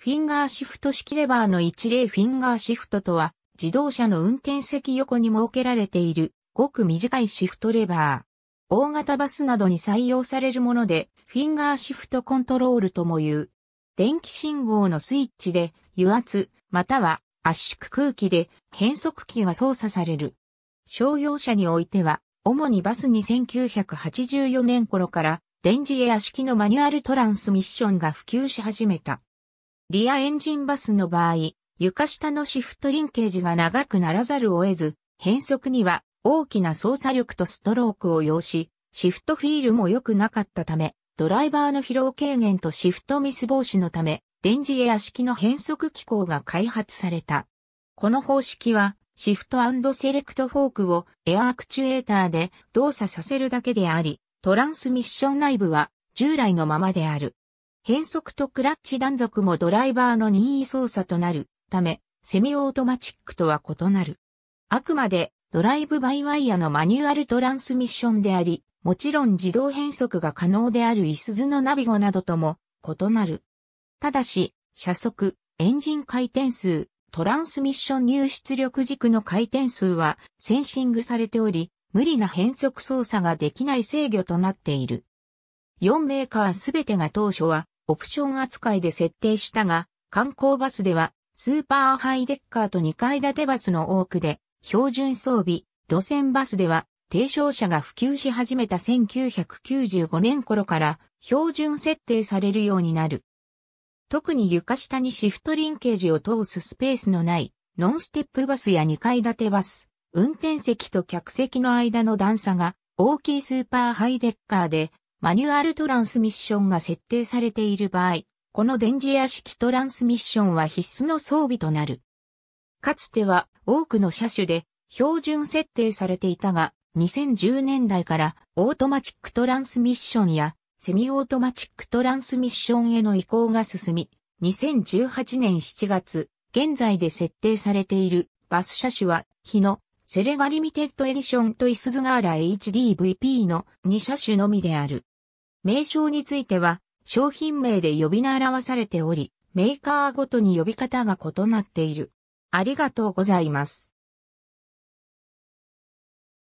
フィンガーシフト式レバーの一例フィンガーシフトとは、自動車の運転席横に設けられている、ごく短いシフトレバー。大型バスなどに採用されるもので、フィンガーシフトコントロールとも言う。電気信号のスイッチで、油圧、または圧縮空気で変速機が操作される。商用車においては、主にバスに1984年頃から、電磁エア式のマニュアルトランスミッションが普及し始めた。リアエンジンバスの場合、床下のシフトリンケージが長くならざるを得ず、変速には大きな操作力とストロークを要し、シフトフィールも良くなかったため、ドライバーの疲労軽減とシフトミス防止のため、電磁エア式の変速機構が開発された。この方式は、シフトセレクトフォークをエアアクチュエーターで動作させるだけであり、トランスミッション内部は従来のままである。変速とクラッチ断続もドライバーの任意操作となるため、セミオートマチックとは異なる。あくまでドライブバイワイヤのマニュアルトランスミッションであり、もちろん自動変速が可能であるイスズのナビゴなどとも異なる。ただし、車速、エンジン回転数、トランスミッション入出力軸の回転数はセンシングされており、無理な変速操作ができない制御となっている。4メーカーすべてが当初はオプション扱いで設定したが、観光バスでは、スーパーハイデッカーと2階建てバスの多くで、標準装備、路線バスでは、提唱者が普及し始めた1995年頃から、標準設定されるようになる。特に床下にシフトリンケージを通すスペースのない、ノンステップバスや2階建てバス、運転席と客席の間の段差が大きいスーパーハイデッカーでマニュアルトランスミッションが設定されている場合、この電磁屋式トランスミッションは必須の装備となる。かつては多くの車種で標準設定されていたが、2010年代からオートマチックトランスミッションやセミオートマチックトランスミッションへの移行が進み、2018年7月、現在で設定されているバス車種は日野、セレガリミテッドエディションとイスズガーラ HDVP の2車種のみである。名称については、商品名で呼び名表されており、メーカーごとに呼び方が異なっている。ありがとうございます。